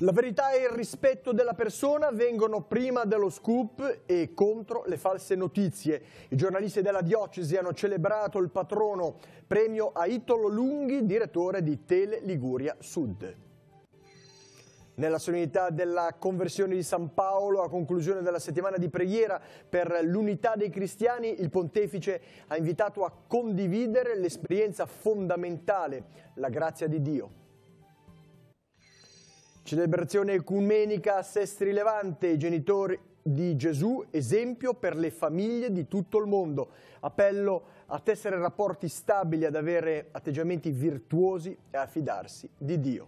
La verità e il rispetto della persona vengono prima dello scoop e contro le false notizie. I giornalisti della diocesi hanno celebrato il patrono premio a Itolo Lunghi, direttore di Tele Liguria Sud. Nella solennità della conversione di San Paolo, a conclusione della settimana di preghiera per l'unità dei cristiani, il pontefice ha invitato a condividere l'esperienza fondamentale, la grazia di Dio. Celebrazione ecumenica a Sestri Levante, genitori di Gesù, esempio per le famiglie di tutto il mondo. Appello a tessere rapporti stabili, ad avere atteggiamenti virtuosi e a fidarsi di Dio.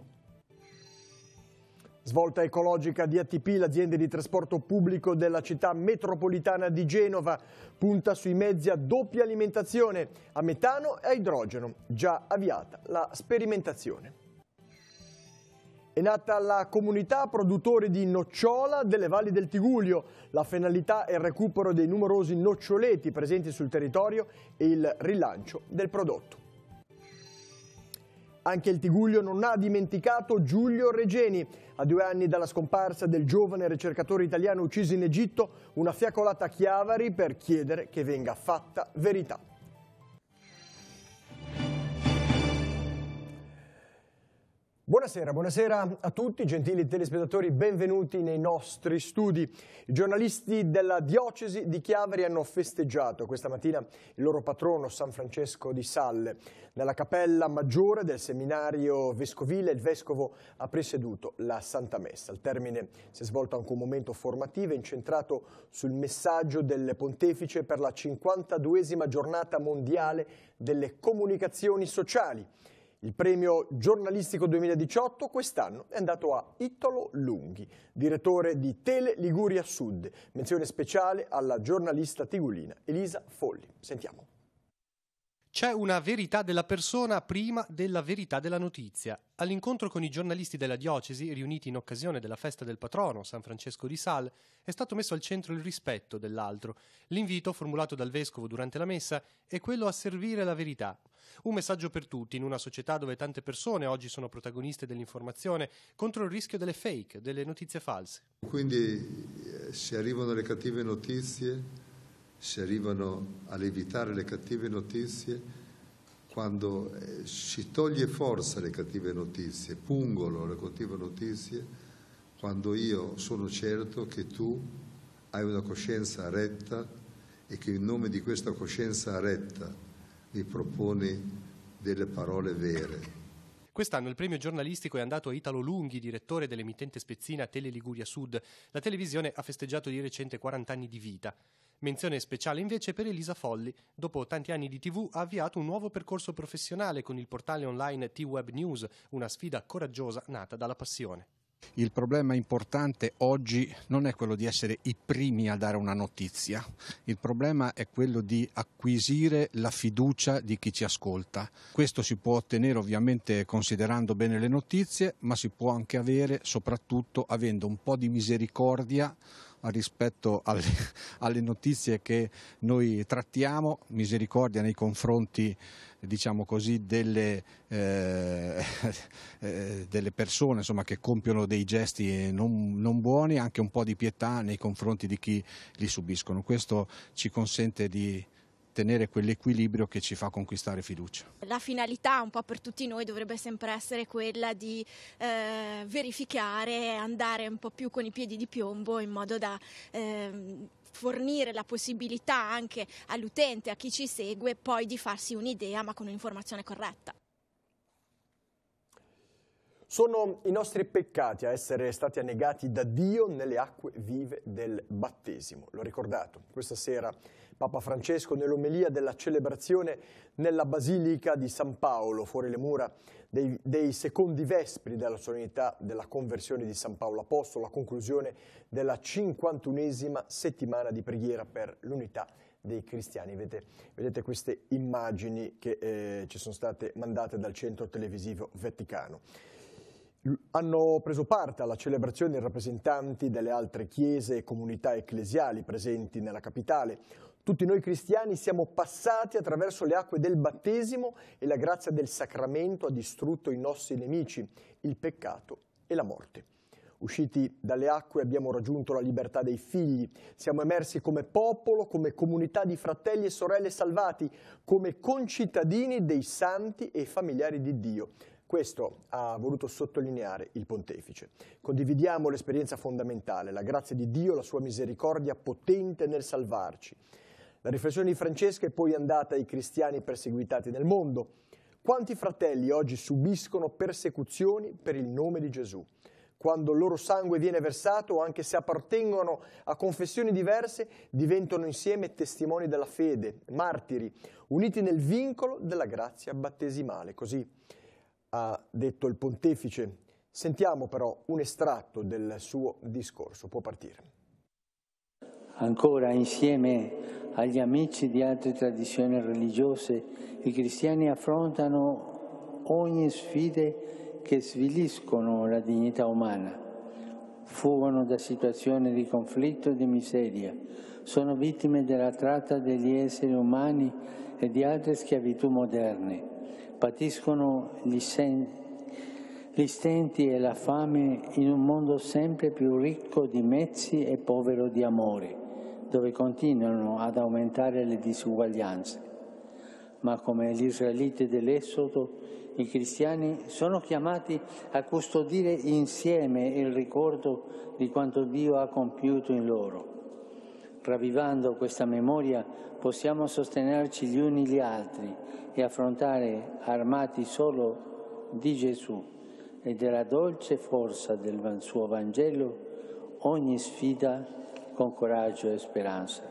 Svolta ecologica di ATP, l'azienda di trasporto pubblico della città metropolitana di Genova, punta sui mezzi a doppia alimentazione, a metano e a idrogeno, già avviata la sperimentazione. È nata la comunità produttori di nocciola delle valli del Tiguglio. La finalità è il recupero dei numerosi noccioleti presenti sul territorio e il rilancio del prodotto. Anche il Tiguglio non ha dimenticato Giulio Regeni. A due anni dalla scomparsa del giovane ricercatore italiano ucciso in Egitto, una fiacolata a Chiavari per chiedere che venga fatta verità. Buonasera, buonasera a tutti, gentili telespettatori, benvenuti nei nostri studi. I giornalisti della diocesi di Chiavari hanno festeggiato questa mattina il loro patrono San Francesco di Salle. Nella cappella maggiore del seminario vescovile il vescovo ha presieduto la Santa Messa. Al termine si è svolto anche un momento formativo incentrato sul messaggio del pontefice per la 52esima giornata mondiale delle comunicazioni sociali. Il premio giornalistico 2018 quest'anno è andato a Italo Lunghi, direttore di Tele Liguria Sud, menzione speciale alla giornalista tigolina Elisa Folli. Sentiamo. C'è una verità della persona prima della verità della notizia. All'incontro con i giornalisti della diocesi, riuniti in occasione della festa del patrono, San Francesco di Sal, è stato messo al centro il rispetto dell'altro, l'invito formulato dal vescovo durante la messa è quello a servire la verità. Un messaggio per tutti, in una società dove tante persone oggi sono protagoniste dell'informazione, contro il rischio delle fake, delle notizie false. Quindi eh, se arrivano le cattive notizie, si arrivano a evitare le cattive notizie quando eh, si toglie forza alle cattive notizie, pungono le cattive notizie, quando io sono certo che tu hai una coscienza retta e che in nome di questa coscienza retta mi proponi delle parole vere, Quest'anno il premio giornalistico è andato a Italo Lunghi, direttore dell'emittente spezzina Tele Liguria Sud. La televisione ha festeggiato di recente 40 anni di vita. Menzione speciale invece per Elisa Folli. Dopo tanti anni di TV ha avviato un nuovo percorso professionale con il portale online T-Web News, una sfida coraggiosa nata dalla passione. Il problema importante oggi non è quello di essere i primi a dare una notizia, il problema è quello di acquisire la fiducia di chi ci ascolta. Questo si può ottenere ovviamente considerando bene le notizie, ma si può anche avere soprattutto avendo un po' di misericordia rispetto alle, alle notizie che noi trattiamo, misericordia nei confronti diciamo così, delle, eh, eh, delle persone insomma, che compiono dei gesti non, non, buoni, anche un po' di pietà nei confronti di chi li subiscono. Questo ci consente di mantenere quell'equilibrio che ci fa conquistare fiducia. La finalità un po' per tutti noi dovrebbe sempre essere quella di eh, verificare, andare un po' più con i piedi di piombo in modo da... Eh, fornire la possibilità anche all'utente, a chi ci segue, poi di farsi un'idea ma con un'informazione corretta. Sono i nostri peccati a essere stati annegati da Dio nelle acque vive del battesimo. L'ho ricordato, questa sera Papa Francesco nell'omelia della celebrazione nella Basilica di San Paolo, fuori le mura dei, dei secondi vespri della solennità della conversione di San Paolo Apostolo, a conclusione della 51esima settimana di preghiera per l'unità dei cristiani. Vedete, vedete queste immagini che eh, ci sono state mandate dal centro televisivo Vaticano. Hanno preso parte alla celebrazione i rappresentanti delle altre chiese e comunità ecclesiali presenti nella capitale, tutti noi cristiani siamo passati attraverso le acque del battesimo e la grazia del sacramento ha distrutto i nostri nemici, il peccato e la morte. Usciti dalle acque abbiamo raggiunto la libertà dei figli, siamo emersi come popolo, come comunità di fratelli e sorelle salvati, come concittadini dei santi e familiari di Dio. Questo ha voluto sottolineare il pontefice. Condividiamo l'esperienza fondamentale, la grazia di Dio, la sua misericordia potente nel salvarci. La riflessione di Francesca è poi andata ai cristiani perseguitati nel mondo. Quanti fratelli oggi subiscono persecuzioni per il nome di Gesù? Quando il loro sangue viene versato, anche se appartengono a confessioni diverse, diventano insieme testimoni della fede, martiri, uniti nel vincolo della grazia battesimale. Così ha detto il pontefice. Sentiamo però un estratto del suo discorso, può partire. Ancora insieme agli amici di altre tradizioni religiose, i cristiani affrontano ogni sfida che sviliscono la dignità umana. Fuggono da situazioni di conflitto e di miseria, sono vittime della tratta degli esseri umani e di altre schiavitù moderne, patiscono gli, sen- gli stenti e la fame in un mondo sempre più ricco di mezzi e povero di amore dove continuano ad aumentare le disuguaglianze. Ma come gli israeliti dell'Esodo, i cristiani sono chiamati a custodire insieme il ricordo di quanto Dio ha compiuto in loro. Ravvivando questa memoria possiamo sostenerci gli uni gli altri e affrontare armati solo di Gesù e della dolce forza del suo Vangelo ogni sfida con coraggio e speranza.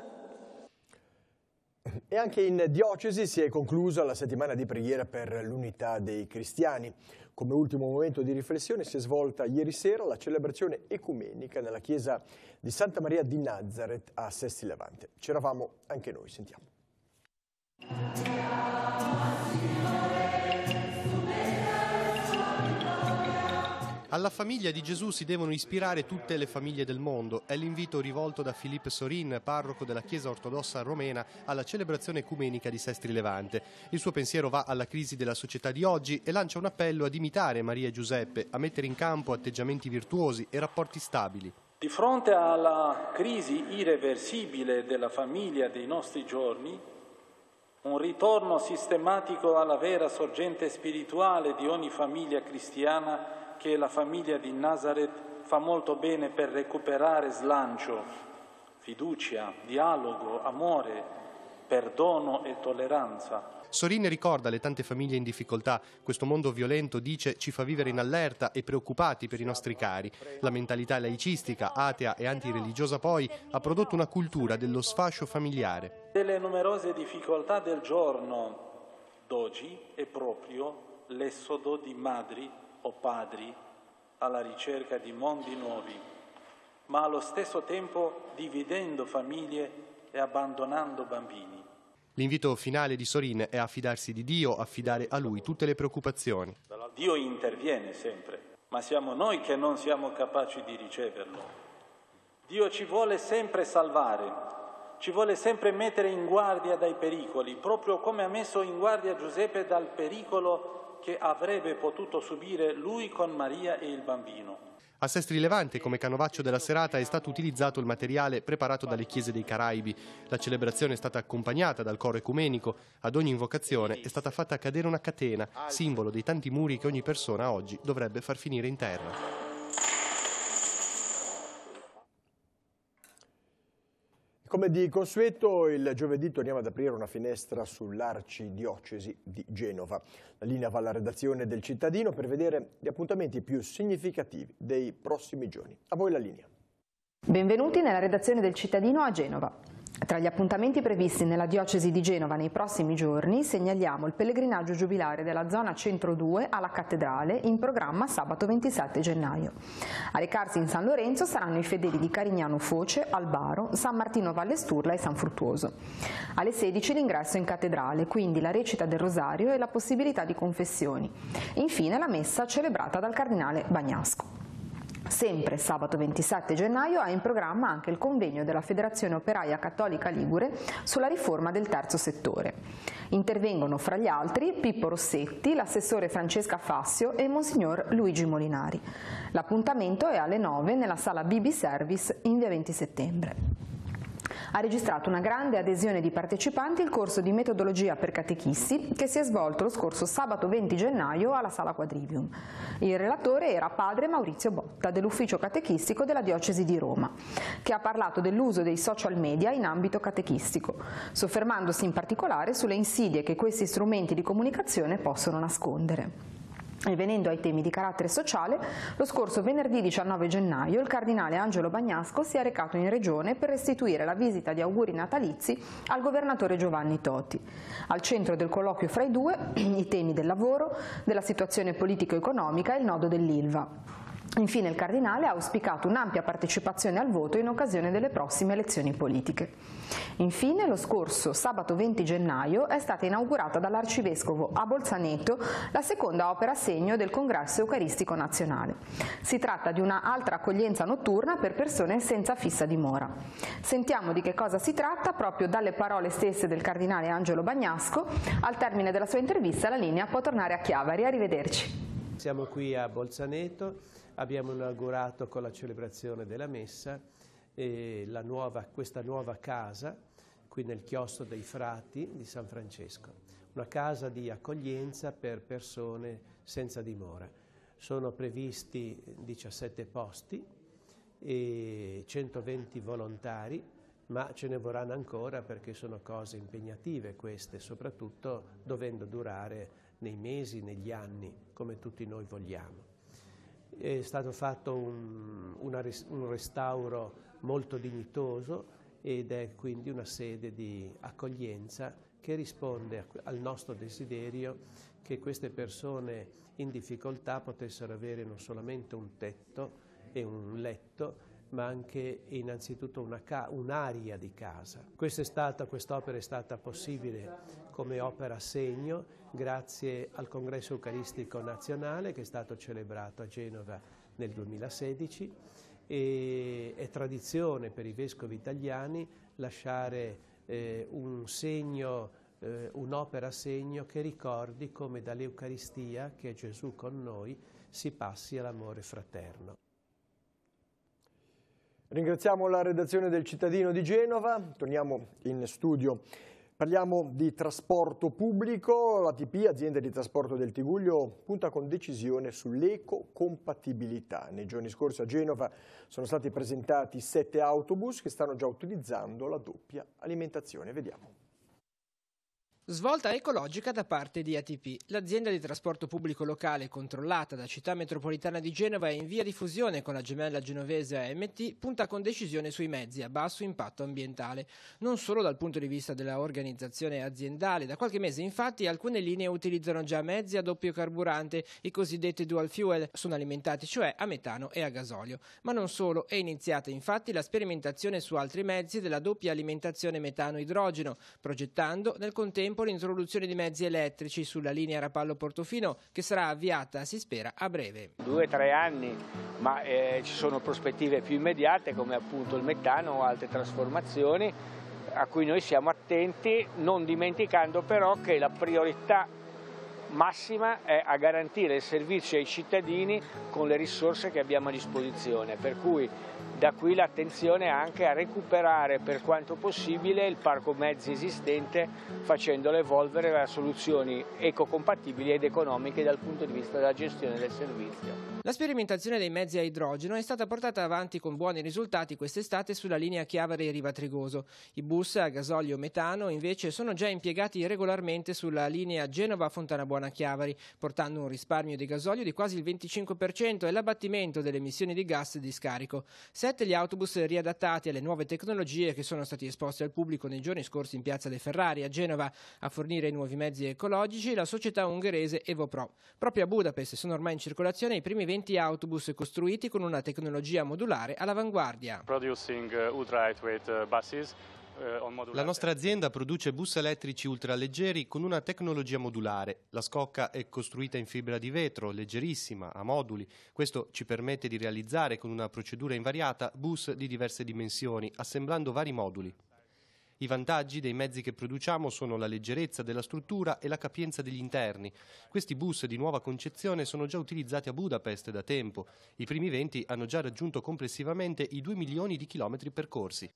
E anche in diocesi si è conclusa la settimana di preghiera per l'unità dei cristiani. Come ultimo momento di riflessione si è svolta ieri sera la celebrazione ecumenica nella chiesa di Santa Maria di Nazareth a Sesti Levante. C'eravamo anche noi, sentiamo. Alla famiglia di Gesù si devono ispirare tutte le famiglie del mondo. È l'invito rivolto da Filippo Sorin, parroco della Chiesa ortodossa romena, alla celebrazione ecumenica di Sestri Levante. Il suo pensiero va alla crisi della società di oggi e lancia un appello ad imitare Maria e Giuseppe, a mettere in campo atteggiamenti virtuosi e rapporti stabili. Di fronte alla crisi irreversibile della famiglia dei nostri giorni, un ritorno sistematico alla vera sorgente spirituale di ogni famiglia cristiana che la famiglia di Nazareth fa molto bene per recuperare slancio, fiducia, dialogo, amore, perdono e tolleranza. Sorin ricorda le tante famiglie in difficoltà. Questo mondo violento, dice, ci fa vivere in allerta e preoccupati per i nostri cari. La mentalità laicistica, atea e antireligiosa poi ha prodotto una cultura dello sfascio familiare. Delle numerose difficoltà del giorno d'oggi è proprio l'essodo di madri o padri, alla ricerca di mondi nuovi, ma allo stesso tempo dividendo famiglie e abbandonando bambini. L'invito finale di Sorin è affidarsi di Dio, affidare a Lui tutte le preoccupazioni. Dio interviene sempre, ma siamo noi che non siamo capaci di riceverlo. Dio ci vuole sempre salvare, ci vuole sempre mettere in guardia dai pericoli, proprio come ha messo in guardia Giuseppe dal pericolo che avrebbe potuto subire lui con Maria e il bambino. A Sestri Levante, come canovaccio della serata, è stato utilizzato il materiale preparato dalle chiese dei Caraibi. La celebrazione è stata accompagnata dal coro ecumenico. Ad ogni invocazione è stata fatta cadere una catena, simbolo dei tanti muri che ogni persona oggi dovrebbe far finire in terra. Come di consueto, il giovedì torniamo ad aprire una finestra sull'Arcidiocesi di Genova. La linea va alla redazione del cittadino per vedere gli appuntamenti più significativi dei prossimi giorni. A voi la linea. Benvenuti nella redazione del cittadino a Genova. Tra gli appuntamenti previsti nella diocesi di Genova nei prossimi giorni segnaliamo il pellegrinaggio giubilare della zona centro 2 alla cattedrale in programma sabato 27 gennaio. A recarsi in San Lorenzo saranno i fedeli di Carignano Foce, Albaro, San Martino Vallesturla e San Fruttuoso. Alle 16 l'ingresso in cattedrale, quindi la recita del rosario e la possibilità di confessioni. Infine la messa celebrata dal cardinale Bagnasco. Sempre sabato 27 gennaio ha in programma anche il convegno della Federazione Operaia Cattolica Ligure sulla riforma del terzo settore. Intervengono fra gli altri Pippo Rossetti, l'assessore Francesca Fassio e Monsignor Luigi Molinari. L'appuntamento è alle 9 nella sala BB Service in via 20 settembre ha registrato una grande adesione di partecipanti il corso di metodologia per catechisti che si è svolto lo scorso sabato 20 gennaio alla Sala Quadrivium. Il relatore era padre Maurizio Botta dell'ufficio catechistico della Diocesi di Roma, che ha parlato dell'uso dei social media in ambito catechistico, soffermandosi in particolare sulle insidie che questi strumenti di comunicazione possono nascondere. E venendo ai temi di carattere sociale, lo scorso venerdì 19 gennaio il cardinale Angelo Bagnasco si è recato in regione per restituire la visita di auguri natalizi al governatore Giovanni Toti. Al centro del colloquio fra i due i temi del lavoro, della situazione politico-economica e il nodo dell'Ilva. Infine il Cardinale ha auspicato un'ampia partecipazione al voto in occasione delle prossime elezioni politiche. Infine lo scorso sabato 20 gennaio è stata inaugurata dall'Arcivescovo a Bolzaneto la seconda opera segno del Congresso Eucaristico Nazionale. Si tratta di un'altra accoglienza notturna per persone senza fissa dimora. Sentiamo di che cosa si tratta proprio dalle parole stesse del Cardinale Angelo Bagnasco. Al termine della sua intervista la linea può tornare a Chiavari. Arrivederci. Siamo qui a Bolzaneto abbiamo inaugurato con la celebrazione della messa eh, nuova, questa nuova casa qui nel chiostro dei frati di San Francesco, una casa di accoglienza per persone senza dimora. Sono previsti 17 posti e 120 volontari, ma ce ne vorranno ancora perché sono cose impegnative queste, soprattutto dovendo durare nei mesi, negli anni, come tutti noi vogliamo è stato fatto un, una, un restauro molto dignitoso ed è quindi una sede di accoglienza che risponde al nostro desiderio che queste persone in difficoltà potessero avere non solamente un tetto e un letto, ma anche innanzitutto un'aria un di casa. Quest'opera è, quest è stata possibile come opera a segno grazie al Congresso Eucaristico Nazionale che è stato celebrato a Genova nel 2016 e è tradizione per i vescovi italiani lasciare eh, un segno eh, un'opera segno che ricordi come dall'Eucaristia, che è Gesù con noi, si passi all'amore fraterno. Ringraziamo la redazione del Cittadino di Genova, torniamo in studio. Parliamo di trasporto pubblico, la TP, azienda di trasporto del Tiguglio, punta con decisione sull'ecocompatibilità. Nei giorni scorsi a Genova sono stati presentati sette autobus che stanno già utilizzando la doppia alimentazione. Vediamo. Svolta ecologica da parte di ATP. L'azienda di trasporto pubblico locale controllata da Città Metropolitana di Genova e in via di fusione con la gemella genovese AMT punta con decisione sui mezzi a basso impatto ambientale, non solo dal punto di vista dell'organizzazione aziendale. Da qualche mese infatti alcune linee utilizzano già mezzi a doppio carburante, i cosiddetti dual fuel, sono alimentati cioè a metano e a gasolio. Ma non solo, è iniziata infatti la sperimentazione su altri mezzi della doppia alimentazione metano-idrogeno, progettando nel contempo tempo l'introduzione di mezzi elettrici sulla linea Rapallo-Portofino che sarà avviata, si spera, a breve. Due o tre anni, ma eh, ci sono prospettive più immediate come appunto il metano o altre trasformazioni a cui noi siamo attenti, non dimenticando però che la priorità massima è a garantire il servizio ai cittadini con le risorse che abbiamo a disposizione, per cui da qui l'attenzione anche a recuperare per quanto possibile il parco mezzi esistente facendolo evolvere a soluzioni ecocompatibili ed economiche dal punto di vista della gestione del servizio. La sperimentazione dei mezzi a idrogeno è stata portata avanti con buoni risultati quest'estate sulla linea chiavari riva Trigoso. I bus a gasolio metano invece sono già impiegati regolarmente sulla linea Genova-Fontanabuona-Chiavari, portando un risparmio di gasolio di quasi il 25% e l'abbattimento delle emissioni di gas di scarico. Se 2017 gli autobus riadattati alle nuove tecnologie che sono stati esposti al pubblico nei giorni scorsi in Piazza dei Ferrari a Genova a fornire i nuovi mezzi ecologici la società ungherese Evopro. Proprio a Budapest sono ormai in circolazione i primi 20 autobus costruiti con una tecnologia modulare all'avanguardia. Producing uh, ultra-lightweight uh, buses eh, la nostra azienda produce bus elettrici ultraleggeri con una tecnologia modulare. La scocca è costruita in fibra di vetro, leggerissima, a moduli. Questo ci permette di realizzare con una procedura invariata bus di diverse dimensioni, assemblando vari moduli. I vantaggi dei mezzi che produciamo sono la leggerezza della struttura e la capienza degli interni. Questi bus di nuova concezione sono già utilizzati a Budapest da tempo. I primi 20 hanno già raggiunto complessivamente i 2 milioni di chilometri percorsi.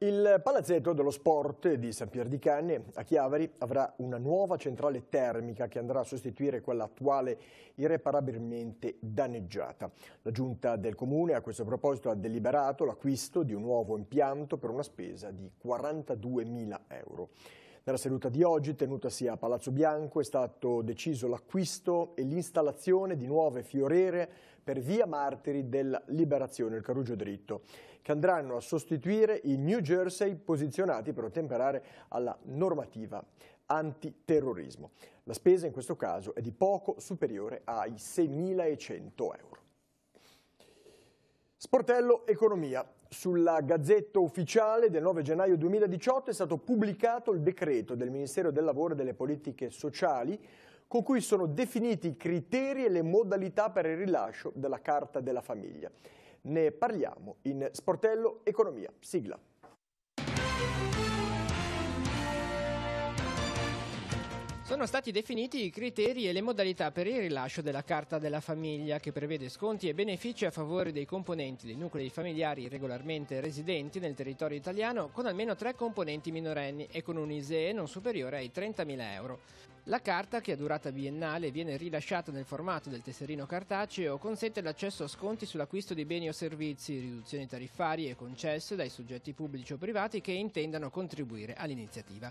Il Palazzetto dello Sport di San Pier di Canne a Chiavari avrà una nuova centrale termica che andrà a sostituire quella attuale irreparabilmente danneggiata. La giunta del comune a questo proposito ha deliberato l'acquisto di un nuovo impianto per una spesa di 42.000 euro. Nella seduta di oggi, tenutasi a Palazzo Bianco, è stato deciso l'acquisto e l'installazione di nuove fioriere per via Martiri della Liberazione, il Carugio Dritto, che andranno a sostituire i New Jersey posizionati per ottemperare alla normativa antiterrorismo. La spesa in questo caso è di poco superiore ai 6.100 euro. Sportello Economia. Sulla Gazzetta Ufficiale del 9 gennaio 2018 è stato pubblicato il decreto del Ministero del Lavoro e delle Politiche Sociali con cui sono definiti i criteri e le modalità per il rilascio della Carta della Famiglia. Ne parliamo in Sportello Economia. Sigla. Sono stati definiti i criteri e le modalità per il rilascio della Carta della Famiglia, che prevede sconti e benefici a favore dei componenti dei nuclei familiari regolarmente residenti nel territorio italiano con almeno tre componenti minorenni e con un ISEE non superiore ai 30.000 euro. La carta, che ha durata biennale viene rilasciata nel formato del tesserino cartaceo, consente l'accesso a sconti sull'acquisto di beni o servizi, riduzioni tariffarie e concesse dai soggetti pubblici o privati che intendano contribuire all'iniziativa.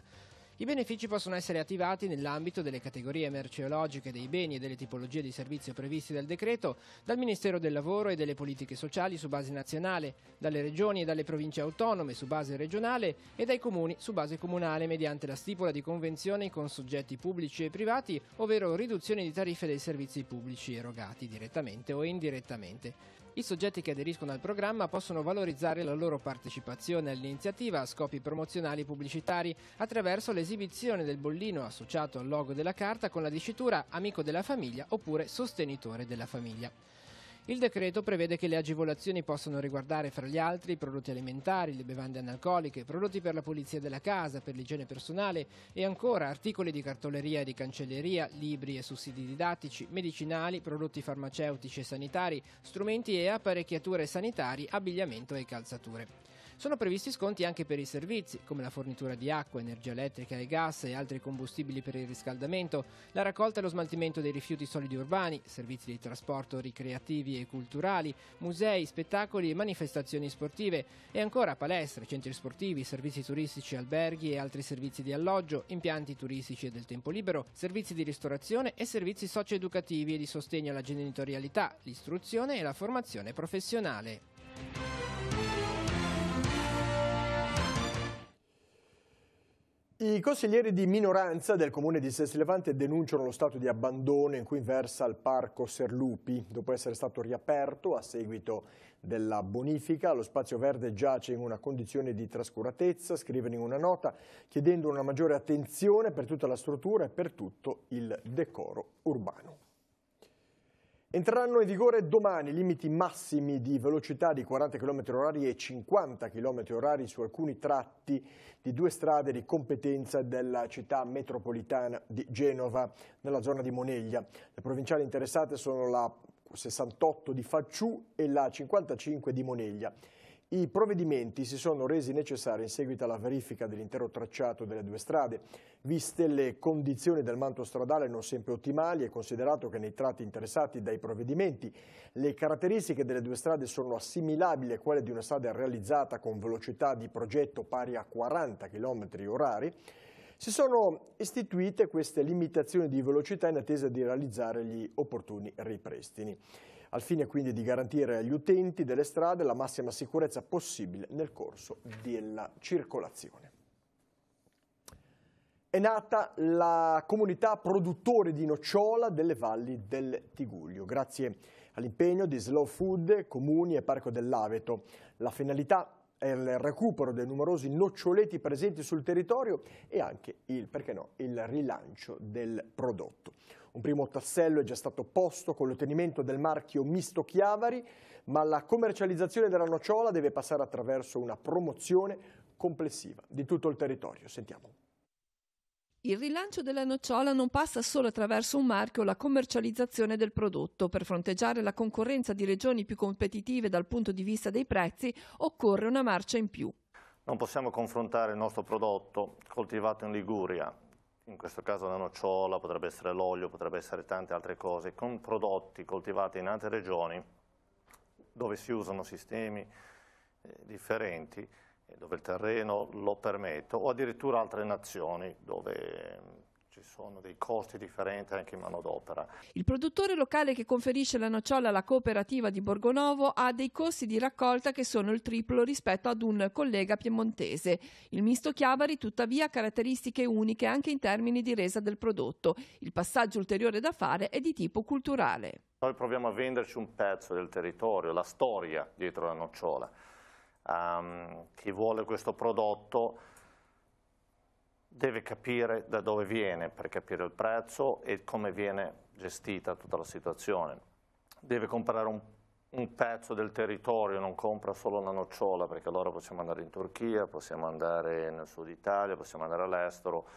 I benefici possono essere attivati nell'ambito delle categorie merceologiche dei beni e delle tipologie di servizio previsti dal decreto, dal Ministero del Lavoro e delle Politiche Sociali su base nazionale, dalle regioni e dalle province autonome su base regionale e dai comuni su base comunale mediante la stipula di convenzioni con soggetti pubblici e privati, ovvero riduzione di tariffe dei servizi pubblici erogati direttamente o indirettamente. I soggetti che aderiscono al programma possono valorizzare la loro partecipazione all'iniziativa a scopi promozionali pubblicitari attraverso l'esibizione del bollino associato al logo della carta con la dicitura Amico della famiglia oppure Sostenitore della famiglia. Il decreto prevede che le agevolazioni possano riguardare fra gli altri i prodotti alimentari, le bevande analcoliche, prodotti per la pulizia della casa, per l'igiene personale e ancora articoli di cartoleria e di cancelleria, libri e sussidi didattici, medicinali, prodotti farmaceutici e sanitari, strumenti e apparecchiature sanitarie, abbigliamento e calzature. Sono previsti sconti anche per i servizi, come la fornitura di acqua, energia elettrica e gas e altri combustibili per il riscaldamento, la raccolta e lo smaltimento dei rifiuti solidi urbani, servizi di trasporto ricreativi e culturali, musei, spettacoli e manifestazioni sportive e ancora palestre, centri sportivi, servizi turistici, alberghi e altri servizi di alloggio, impianti turistici e del tempo libero, servizi di ristorazione e servizi socioeducativi e di sostegno alla genitorialità, l'istruzione e la formazione professionale. I consiglieri di minoranza del comune di Sesti Levante denunciano lo stato di abbandono in cui versa il parco Serlupi. Dopo essere stato riaperto a seguito della bonifica, lo spazio verde giace in una condizione di trascuratezza, scrivono in una nota chiedendo una maggiore attenzione per tutta la struttura e per tutto il decoro urbano. Entreranno in vigore domani limiti massimi di velocità di 40 km h e 50 km h su alcuni tratti di due strade di competenza della città metropolitana di Genova, nella zona di Moneglia. Le provinciali interessate sono la 68 di Facciù e la 55 di Moneglia. I provvedimenti si sono resi necessari in seguito alla verifica dell'intero tracciato delle due strade. Viste le condizioni del manto stradale non sempre ottimali, e considerato che nei tratti interessati dai provvedimenti le caratteristiche delle due strade sono assimilabili a quelle di una strada realizzata con velocità di progetto pari a 40 km orari, si sono istituite queste limitazioni di velocità in attesa di realizzare gli opportuni ripristini al fine quindi di garantire agli utenti delle strade la massima sicurezza possibile nel corso della circolazione. È nata la comunità produttore di nocciola delle valli del Tiguglio, grazie all'impegno di Slow Food, Comuni e Parco dell'Aveto. La finalità il recupero dei numerosi noccioleti presenti sul territorio e anche il, no, il, rilancio del prodotto. Un primo tassello è già stato posto con l'ottenimento del marchio Misto Chiavari, ma la commercializzazione della nocciola deve passare attraverso una promozione complessiva di tutto il territorio. Sentiamo. Il rilancio della nocciola non passa solo attraverso un marchio o la commercializzazione del prodotto. Per fronteggiare la concorrenza di regioni più competitive dal punto di vista dei prezzi occorre una marcia in più. Non possiamo confrontare il nostro prodotto coltivato in Liguria, in questo caso la nocciola, potrebbe essere l'olio, potrebbe essere tante altre cose, con prodotti coltivati in altre regioni dove si usano sistemi eh, differenti eh, dove il terreno lo permette, o addirittura altre nazioni dove mm, ci sono dei costi differenti anche in manodopera. Il produttore locale che conferisce la nocciola alla cooperativa di Borgonovo ha dei costi di raccolta che sono il triplo rispetto ad un collega piemontese. Il misto Chiavari tuttavia ha caratteristiche uniche anche in termini di resa del prodotto. Il passaggio ulteriore da fare è di tipo culturale. Noi proviamo a venderci un pezzo del territorio, la storia dietro la nocciola um, chi vuole questo prodotto deve capire da dove viene per capire il prezzo e come viene gestita tutta la situazione. Deve comprare un, un pezzo del territorio, non compra solo una nocciola perché allora possiamo andare in Turchia, possiamo andare nel sud Italia, possiamo andare all'estero,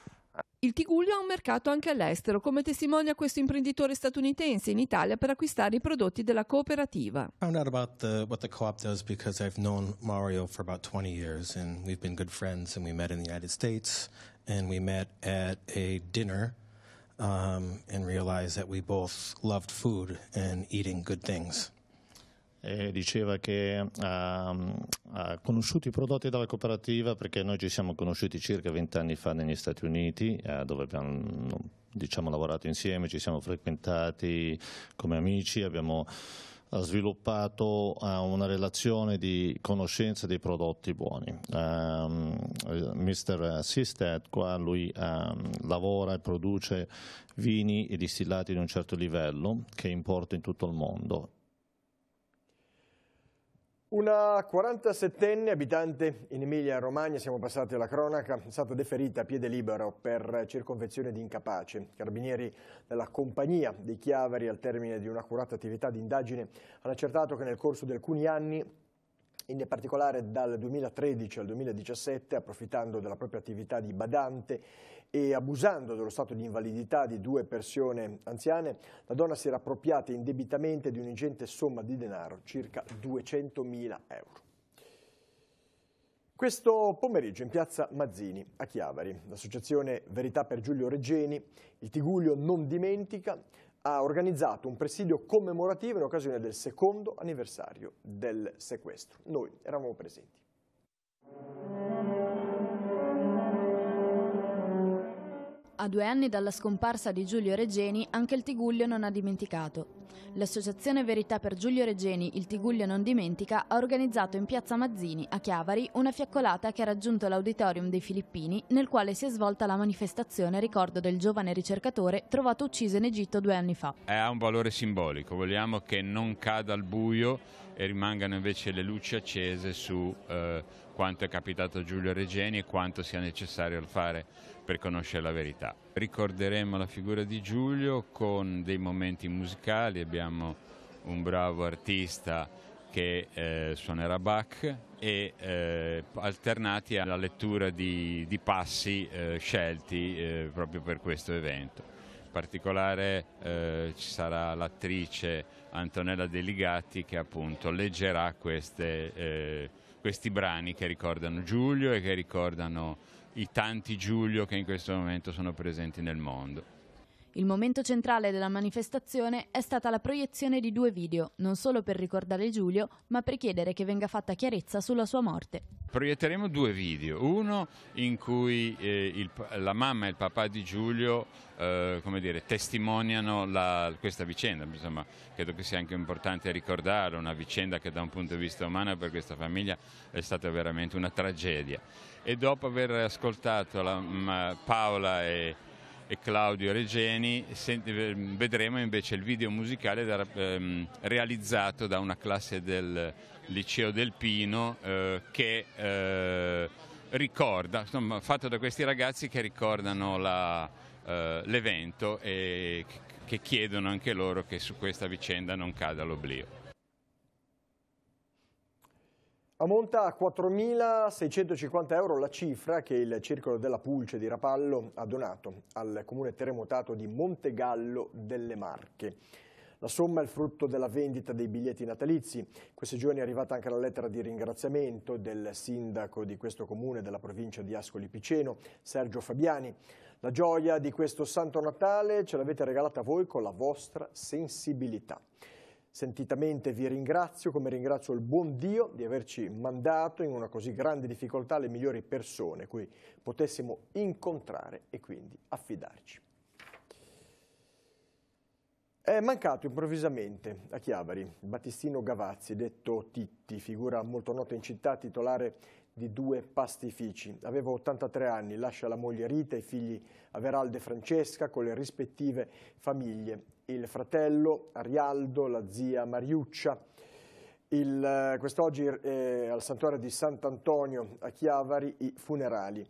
il Tiguglio ha un mercato anche all'estero, come testimonia questo imprenditore statunitense in Italia per acquistare i prodotti della cooperativa. I found out about the, what the co-op does because I've known Mario 20 years and we've been good friends and we met in the United States and we met at a dinner um, and realized that we both loved food and eating good things eh, diceva che ha, ehm, ha, conosciuto i prodotti dalla cooperativa perché noi ci siamo conosciuti circa vent'anni fa negli Stati Uniti, eh, dove abbiamo diciamo, lavorato insieme, ci siamo frequentati come amici, abbiamo eh, sviluppato eh, una relazione di conoscenza dei prodotti buoni. Um, ehm, eh, Mr. Sistet qua lui um, lavora e produce vini e distillati di un certo livello che importa in tutto il mondo una 47enne abitante in Emilia-Romagna, siamo passati alla cronaca, è stata deferita a piede libero per circonvenzione di incapace. Carabinieri della compagnia dei Chiaveri al termine di un'accurata attività di indagine, hanno accertato che nel corso di alcuni anni in particolare dal 2013 al 2017, approfittando della propria attività di badante e abusando dello stato di invalidità di due persone anziane, la donna si era appropriata indebitamente di un'ingente somma di denaro, circa 200.000 euro. Questo pomeriggio in piazza Mazzini, a Chiavari, l'associazione Verità per Giulio Reggeni, il Tiguglio Non Dimentica, ha organizzato un presidio commemorativo in occasione del secondo anniversario del sequestro. Noi eravamo presenti. A due anni dalla scomparsa di Giulio Regeni, anche il Tiguglio non ha dimenticato. L'associazione Verità per Giulio Regeni, il Tiguglio non dimentica, ha organizzato in piazza Mazzini, a Chiavari, una fiaccolata che ha raggiunto l'auditorium dei Filippini, nel quale si è svolta la manifestazione a ricordo del giovane ricercatore trovato ucciso in Egitto due anni fa. È un valore simbolico, vogliamo che non cada al buio e rimangano invece le luci accese su eh, quanto è capitato a Giulio Regeni e quanto sia necessario fare per conoscere la verità. Ricorderemo la figura di Giulio con dei momenti musicali, abbiamo un bravo artista che eh, suonerà Bach e eh, alternati alla lettura di, di passi eh, scelti eh, proprio per questo evento. In particolare eh, ci sarà l'attrice Antonella Deligati che appunto leggerà queste, eh, questi brani che ricordano Giulio e che ricordano i tanti Giulio che in questo momento sono presenti nel mondo. Il momento centrale della manifestazione è stata la proiezione di due video, non solo per ricordare Giulio, ma per chiedere che venga fatta chiarezza sulla sua morte. Proietteremo due video, uno in cui eh, il, la mamma e il papà di Giulio eh, dire, testimoniano la, questa vicenda, Insomma, credo che sia anche importante ricordare una vicenda che da un punto di vista umano per questa famiglia è stata veramente una tragedia e dopo aver ascoltato la, mm, Paola e, e, Claudio Regeni vedremo invece il video musicale da, ehm, realizzato da una classe del liceo del Pino eh, che eh, ricorda, insomma, fatto da questi ragazzi che ricordano eh, l'evento eh, e che chiedono anche loro che su questa vicenda non cada l'oblio. Ammonta a 4.650 euro la cifra che il Circolo della Pulce di Rapallo ha donato al comune terremotato di Montegallo delle Marche. La somma è il frutto della vendita dei biglietti natalizi. Questi giorni è arrivata anche la lettera di ringraziamento del sindaco di questo comune della provincia di Ascoli Piceno, Sergio Fabiani. La gioia di questo Santo Natale ce l'avete regalata voi con la vostra sensibilità. Sentitamente vi ringrazio, come ringrazio il buon Dio di averci mandato in una così grande difficoltà le migliori persone cui potessimo incontrare e quindi affidarci. È mancato improvvisamente a Chiavari Battistino Gavazzi, detto Titti, figura molto nota in città, titolare di due pastifici. Aveva 83 anni, lascia la moglie Rita e i figli Averalde e Francesca con le rispettive famiglie il fratello Arialdo, la zia Mariuccia. Eh, quest'oggi eh, al santuario di Sant'Antonio a Chiavari i funerali.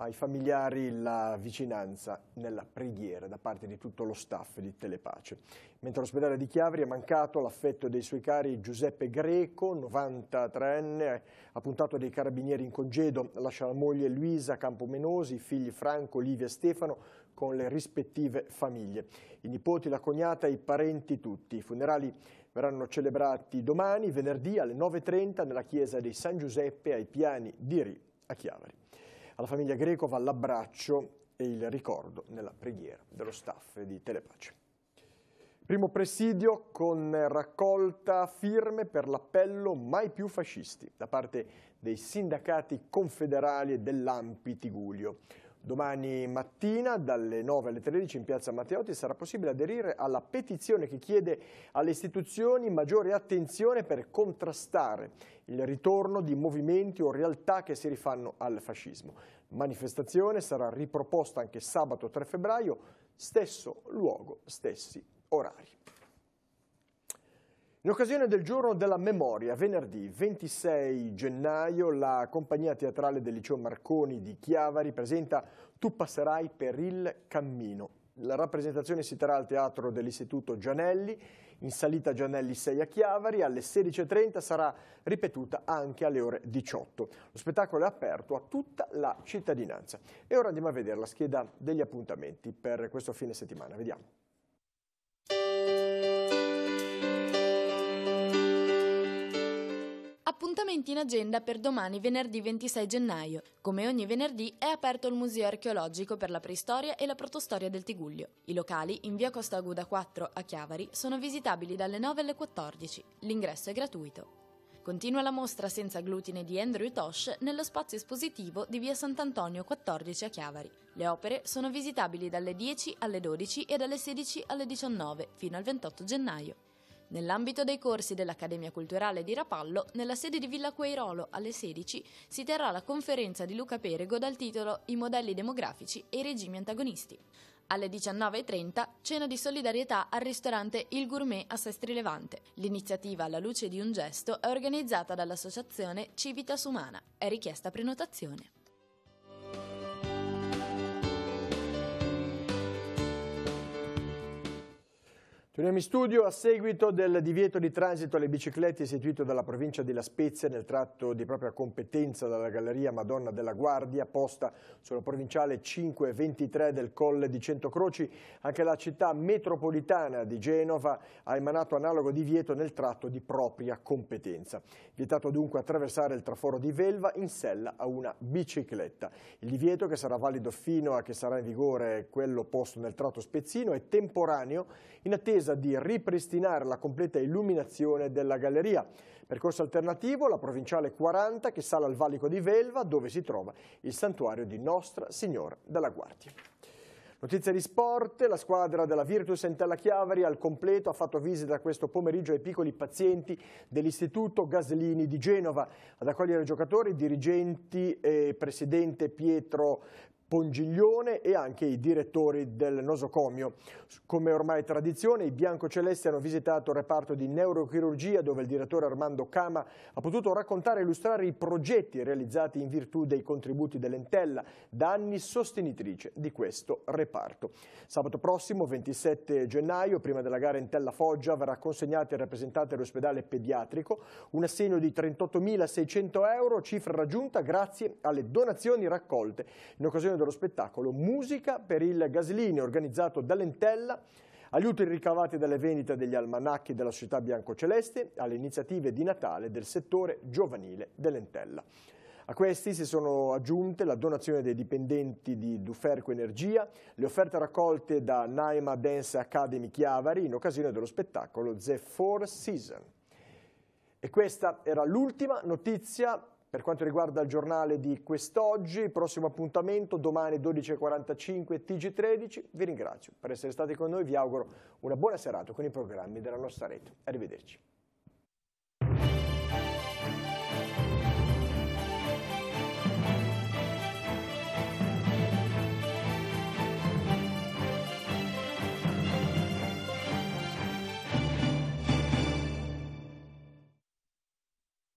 Ai familiari la vicinanza nella preghiera da parte di tutto lo staff di Telepace. Mentre all'ospedale di Chiavari è mancato l'affetto dei suoi cari Giuseppe Greco, 93enne, appuntato dei carabinieri in congedo, lascia la moglie Luisa Campomenosi, i figli Franco, Livia e Stefano, con le rispettive famiglie. I nipoti, la cognata, i parenti tutti. I funerali verranno celebrati domani, venerdì alle 9.30 nella chiesa di San Giuseppe ai piani di Ri a Chiavari. Alla famiglia greco va l'abbraccio e il ricordo nella preghiera dello staff di Telepace. Primo presidio con raccolta firme per l'appello mai più fascisti da parte dei sindacati confederali dell'Ampi Tigulio. Domani mattina dalle 9 alle 13 in piazza Matteotti sarà possibile aderire alla petizione che chiede alle istituzioni maggiore attenzione per contrastare il ritorno di movimenti o realtà che si rifanno al fascismo. Manifestazione sarà riproposta anche sabato 3 febbraio, stesso luogo, stessi orari. In occasione del giorno della memoria, venerdì 26 gennaio, la compagnia teatrale del liceo Marconi di Chiavari presenta Tu passerai per il cammino. La rappresentazione si terrà al teatro dell'Istituto Gianelli, in salita Gianelli 6 a Chiavari, alle 16.30 sarà ripetuta anche alle ore 18. Lo spettacolo è aperto a tutta la cittadinanza. E ora andiamo a vedere la scheda degli appuntamenti per questo fine settimana. Vediamo. Appuntamenti in agenda per domani venerdì 26 gennaio. Come ogni venerdì è aperto il Museo archeologico per la preistoria e la protostoria del Tiguglio. I locali in via Costa Aguda 4 a Chiavari sono visitabili dalle 9 alle 14. L'ingresso è gratuito. Continua la mostra senza glutine di Andrew Tosh nello spazio espositivo di via Sant'Antonio 14 a Chiavari. Le opere sono visitabili dalle 10 alle 12 e dalle 16 alle 19 fino al 28 gennaio. Nell'ambito dei corsi dell'Accademia Culturale di Rapallo, nella sede di Villa Queirolo alle 16 si terrà la conferenza di Luca Perego dal titolo I modelli demografici e i regimi antagonisti. Alle 19.30 cena di solidarietà al ristorante Il Gourmet a Sestri Levante. L'iniziativa alla luce di un gesto è organizzata dall'associazione Civitas Umana. È richiesta prenotazione. Torniamo in studio a seguito del divieto di transito alle biciclette istituito dalla provincia di La Spezia nel tratto di propria competenza dalla galleria Madonna della Guardia posta sulla provinciale 523 del Colle di Centocroci. Anche la città metropolitana di Genova ha emanato analogo divieto nel tratto di propria competenza. Vietato dunque attraversare il traforo di Velva in sella a una bicicletta. Il divieto che sarà valido fino a che sarà in vigore quello posto nel tratto spezzino è temporaneo in attesa pretesa di ripristinare la completa illuminazione della galleria. Percorso alternativo, la provinciale 40 che sale al valico di Velva dove si trova il santuario di Nostra Signora della Guardia. Notizie di sport, la squadra della Virtus Entella Chiavari al completo ha fatto visita questo pomeriggio ai piccoli pazienti dell'Istituto Gaslini di Genova. Ad accogliere i giocatori, dirigenti e presidente Pietro Pongiglione e anche i direttori del nosocomio. Come ormai tradizione, i biancocelesti hanno visitato il reparto di neurochirurgia dove il direttore Armando Cama ha potuto raccontare e illustrare i progetti realizzati in virtù dei contributi dell'Entella, da anni sostenitrice di questo reparto. Sabato prossimo, 27 gennaio, prima della gara Entella-Foggia, verrà consegnato ai rappresentanti dell'ospedale pediatrico un assegno di 38.600 euro, cifra raggiunta grazie alle donazioni raccolte in occasione dello spettacolo Musica per il Gaslini, organizzato dall'Entella, aiuti ricavati dalle vendite degli almanacchi della società biancoceleste, alle iniziative di Natale del settore giovanile dell'Entella. A questi si sono aggiunte la donazione dei dipendenti di Duferco Energia, le offerte raccolte da Naima Dance Academy Chiavari in occasione dello spettacolo The Four Seasons. E questa era l'ultima notizia per quanto riguarda il giornale di quest'oggi, prossimo appuntamento domani 12.45 TG13. Vi ringrazio per essere stati con noi, vi auguro una buona serata con i programmi della nostra rete. Arrivederci.